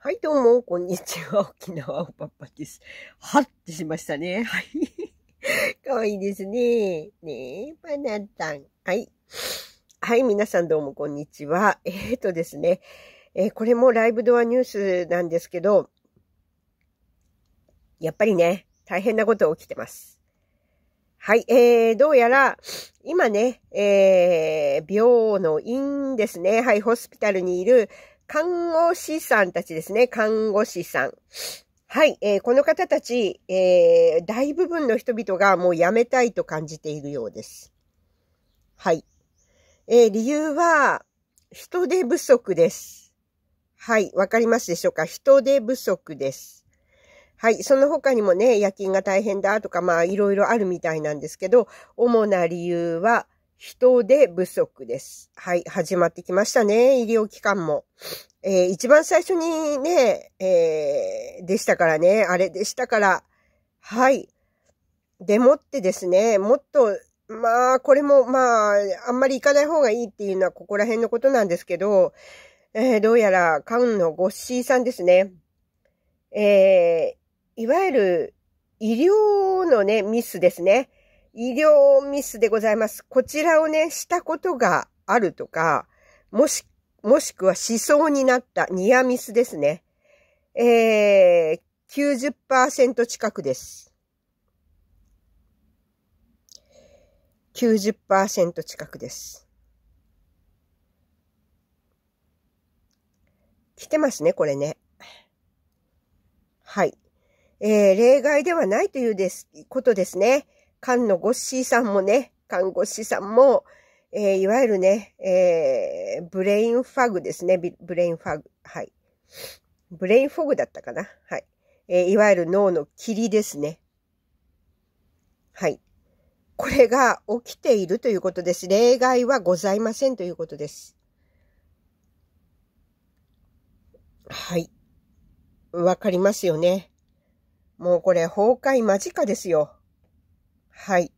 はい、どうも、こんにちは。沖縄おパっです。はってしましたね。はい。かわいいですね。ねえ、パナタン。はい。はい、皆さんどうも、こんにちは。えーとですね、えー、これもライブドアニュースなんですけど、やっぱりね、大変なこと起きてます。はい、えー、どうやら、今ね、えー、病の院ですね。はい、ホスピタルにいる看護師さんたちですね。看護師さん。はい、えー、この方たち、えー、大部分の人々がもう辞めたいと感じているようです。はい。えー、理由は、人手不足です。はい、わかりますでしょうか人手不足です。はい、その他にもね、夜勤が大変だとか、まあ、いろいろあるみたいなんですけど、主な理由は、人手不足です。はい、始まってきましたね、医療機関も。えー、一番最初にね、えー、でしたからね、あれでしたから、はい。でもってですね、もっと、まあ、これも、まあ、あんまり行かない方がいいっていうのはここら辺のことなんですけど、えー、どうやら、カウンのゴッシーさんですね。えー、いわゆる、医療のね、ミスですね。医療ミスでございます。こちらをね、したことがあるとか、もし、もしくは思想になったニアミスですね。えー、90%近くです。90%近くです。来てますね、これね。はい。えー、例外ではないというです、ことですね。菅のゴッシーさんもね、看護師さんも、えー、いわゆるね、えー、ブレインファグですね。ブレインファグ。はい。ブレインフォグだったかな。はい。えー、いわゆる脳の霧ですね。はい。これが起きているということです。例外はございませんということです。はい。わかりますよね。もうこれ崩壊間近ですよ。はい。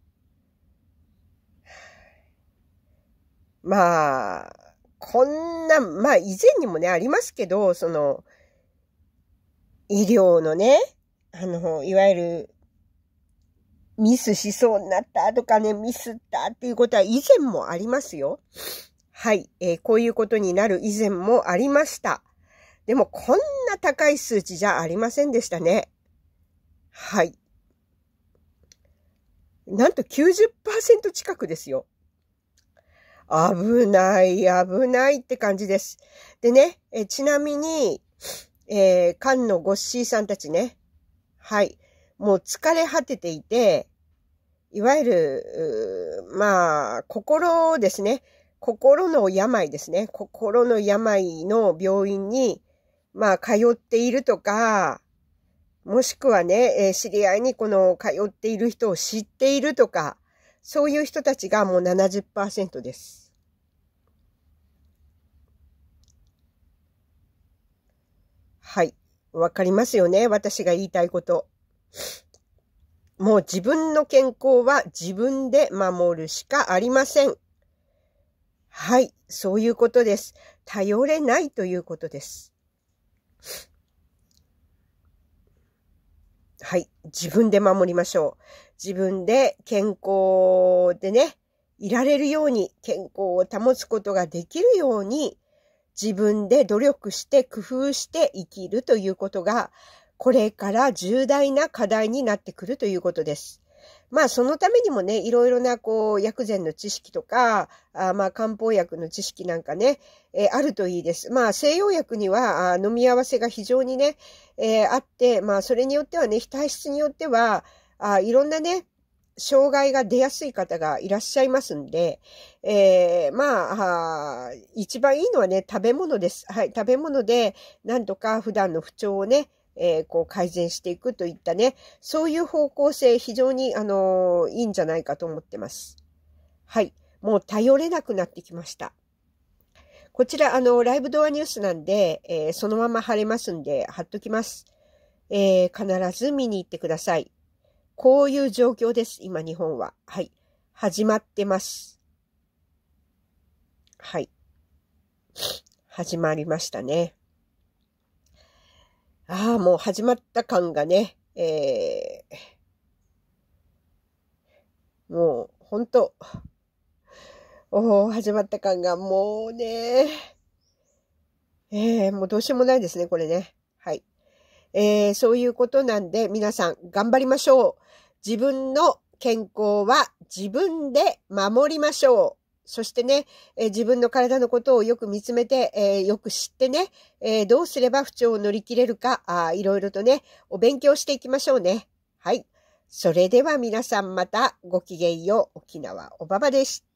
まあ、こんな、まあ以前にもね、ありますけど、その、医療のね、あの、いわゆる、ミスしそうになったとかね、ミスったっていうことは以前もありますよ。はい、えー、こういうことになる以前もありました。でも、こんな高い数値じゃありませんでしたね。はい。なんと90%近くですよ。危ない、危ないって感じです。でね、えちなみに、えー、缶のゴッシーさんたちね、はい、もう疲れ果てていて、いわゆる、まあ、心ですね。心の病ですね。心の病の病院に、まあ、通っているとか、もしくはね、え知り合いにこの通っている人を知っているとか、そういう人たちがもう70%です。はい。わかりますよね私が言いたいこと。もう自分の健康は自分で守るしかありません。はい。そういうことです。頼れないということです。はい。自分で守りましょう。自分で健康でね、いられるように、健康を保つことができるように、自分で努力して工夫して生きるということが、これから重大な課題になってくるということです。まあそのためにもね、いろいろなこう薬膳の知識とか、あまあ漢方薬の知識なんかね、えー、あるといいです。まあ西洋薬にはあ飲み合わせが非常にね、えー、あって、まあそれによってはね、体質によっては、あいろんなね、障害が出やすい方がいらっしゃいますんで、えー、まあ、一番いいのはね、食べ物です。はい、食べ物で、なんとか普段の不調をね、えー、こう改善していくといったね、そういう方向性非常に、あのー、いいんじゃないかと思ってます。はい。もう頼れなくなってきました。こちら、あの、ライブドアニュースなんで、えー、そのまま貼れますんで、貼っときます。えー、必ず見に行ってください。こういう状況です、今日本は。はい。始まってます。はい。始まりましたね。ああ、もう始まった感がね、えー、もう、ほんと、おお始まった感がもうね、えー、もうどうしようもないですね、これね。はい。えー、そういうことなんで、皆さん頑張りましょう。自分の健康は自分で守りましょう。そしてね、えー、自分の体のことをよく見つめて、えー、よく知ってね、えー、どうすれば不調を乗り切れるか、あいろいろとね、お勉強していきましょうね。はい。それでは皆さんまたごきげんよう。沖縄おばばでした。